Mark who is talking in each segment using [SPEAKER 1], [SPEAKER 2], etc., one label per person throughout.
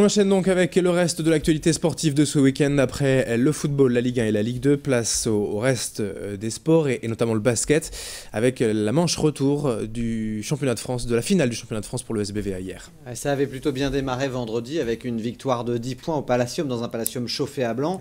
[SPEAKER 1] On enchaîne donc avec le reste de l'actualité sportive de ce week-end. Après le football, la Ligue 1 et la Ligue 2, place au, reste euh, des sports et, notamment le basket, avec euh, la manche retour euh, du championnat de France, de la finale du championnat de France pour le SBVA hier.
[SPEAKER 2] Ça avait plutôt bien démarré vendredi avec une victoire de 10 points au Palatium, dans un Palatium chauffé à blanc.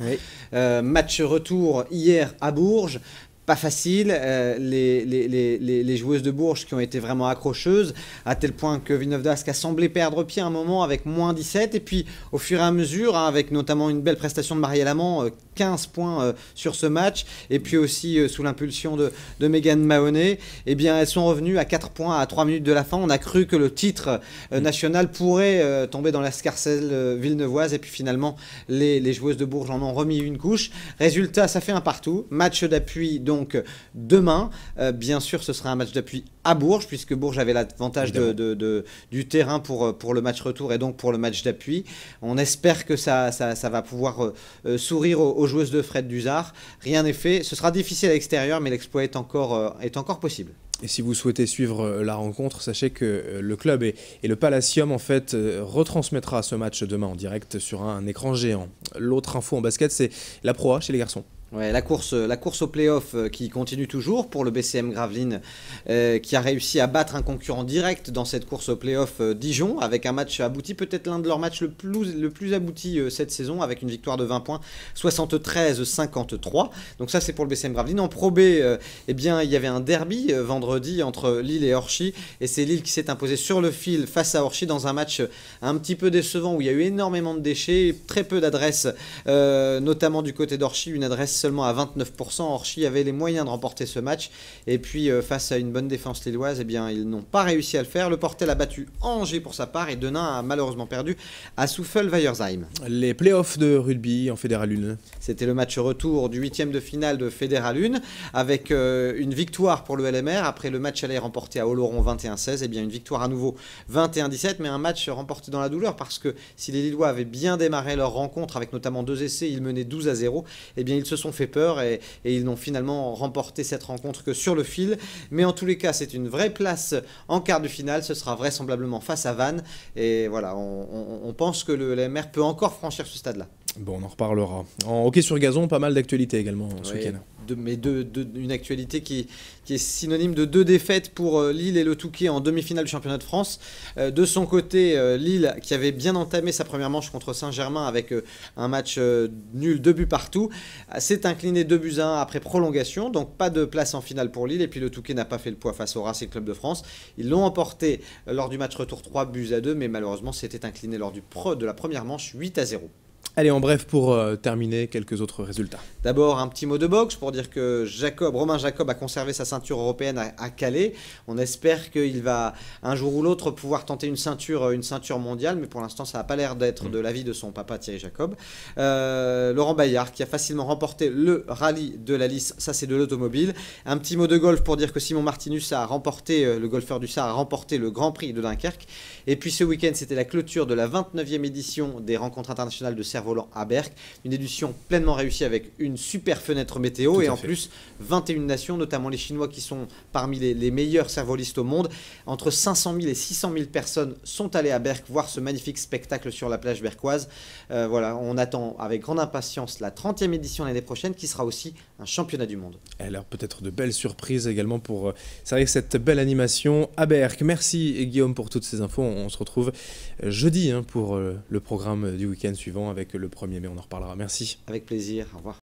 [SPEAKER 2] match retour hier à Bourges pas facile. Euh, les, les, les, joueuses de Bourges qui ont été vraiment accrocheuses, à tel point que Villeneuve d'Ascq a semblé perdre pied un moment avec moins 17. Et puis, au fur et à mesure, hein, avec notamment une belle prestation de Marie Amand, 15 euh, points euh, sur ce match. Et puis aussi, sous l'impulsion de, de Megan Mahoney, eh bien, elles sont revenues à 4 points à 3 minutes de la fin. On a cru que le titre mm. national pourrait tomber dans la scarcelle villeneuvoise. Et puis finalement, les, joueuses de Bourges en ont remis une couche. Résultat, ça fait un partout. Match d'appui, donc donc demain. Euh, bien sûr, ce sera un match d'appui à Bourges, puisque Bourges avait l'avantage de, du terrain pour, euh, pour le match retour et donc pour le match d'appui. On espère que ça, va pouvoir euh, sourire aux, joueuses de Fred Duzard. Rien n'est fait. Ce sera difficile à l'extérieur, mais l'exploit est encore, est encore possible.
[SPEAKER 1] Et si vous souhaitez suivre la rencontre, sachez que le club et, le Palacium en fait retransmettra ce match
[SPEAKER 2] demain en direct sur un, un écran géant. L'autre info en basket, c'est la proie chez les garçons la course, euh, la course au playoff euh, qui continue toujours pour le BCM Gravelines euh, qui a réussi à battre un concurrent direct dans cette course au playoff Dijon avec un match abouti, peut-être l'un de leurs matchs le plus, le plus abouti cette saison avec une victoire de 20 points, 73-53. Donc ça c'est pour le BCM Gravelines. En Pro B, eh bien, il y avait un derby vendredi entre Lille et Orchy et c'est Lille qui s'est imposé sur le fil face à Orchy dans un match un petit peu décevant où il y a eu énormément de déchets, très peu d'adresses, notamment du côté d'Orchy, une adresse seulement à 29%. Orchi avait les moyens de remporter ce match. Et puis, euh, face à une bonne défense lilloise, eh bien, ils n'ont pas réussi à le faire. Le Portel a battu Angers pour sa part et Denain a malheureusement perdu à Souffel-Weyersheim. Les playoffs de rugby en Fédéral 1. C'était le match retour du huitième de finale de Fédéral 1 avec euh, une victoire pour le LMR après le match aller remporté à Oloron 21-16. Et eh bien, une victoire à nouveau 21-17, mais un match remporté dans la douleur parce que si les Lillois avaient bien démarré leur rencontre avec notamment deux essais, ils menaient 12 à 0. Et eh bien, ils se sont ont fait peur et, ils n'ont finalement remporté cette rencontre que sur le fil. Mais en tous les cas, c'est une vraie place en quart de finale. Ce sera vraisemblablement face à Vannes. Et voilà, on, on pense que le LMR peut encore franchir ce stade-là.
[SPEAKER 1] Bon, on en reparlera. En hockey sur gazon, pas mal d'actualités également ce week-end.
[SPEAKER 2] De, mais une actualité qui, est synonyme de deux défaites pour euh, Lille et le Touquet en demi-finale du championnat de France. Euh, de son côté, euh, Lille qui avait bien entamé sa première manche contre Saint-Germain avec un match nul, deux buts partout, s'est incliné 2 buts à 1 après prolongation, donc pas de place en finale pour Lille. Et puis le Touquet n'a pas fait le poids face au Racing Club de France. Ils l'ont emporté lors du match retour 3 buts à 2, mais malheureusement c'était incliné lors du de la première manche 8 à 0.
[SPEAKER 1] Allez, en bref, pour euh, terminer, quelques autres résultats.
[SPEAKER 2] D'abord, un petit mot de boxe pour dire que Jacob, Romain Jacob a conservé sa ceinture européenne à, Calais. On espère qu'il va un jour ou l'autre pouvoir tenter une ceinture, euh, une ceinture mondiale, mais pour l'instant, ça n'a pas l'air d'être mm. de l'avis de son papa Thierry Jacob. Euh, Laurent Bayard, qui a facilement remporté le rallye de la liste, ça c'est de l'automobile. Un petit mot de golf pour dire que Simon Martinus a remporté, le golfeur du Sar a remporté le Grand Prix de Dunkerque. Et puis ce week-end, c'était la clôture de la 29e édition des rencontres internationales de cerveau volant à Berck. Une édition pleinement réussie avec une super fenêtre météo et en plus 21 nations, notamment les Chinois qui sont parmi les, meilleurs cervolistes au monde. Entre 500 000 et 600 000 personnes sont allées à Berck voir ce magnifique spectacle sur la plage berquoise. Euh, voilà, on attend avec grande impatience la 30e édition l'année prochaine qui sera aussi un championnat du monde. Alors peut-être de belles surprises également pour euh, vrai cette belle animation
[SPEAKER 1] à Berck. Merci Guillaume pour toutes ces infos. On, se retrouve euh, jeudi hein, pour le programme du week-end suivant avec le 1er on en reparlera. Merci. Avec plaisir, au revoir.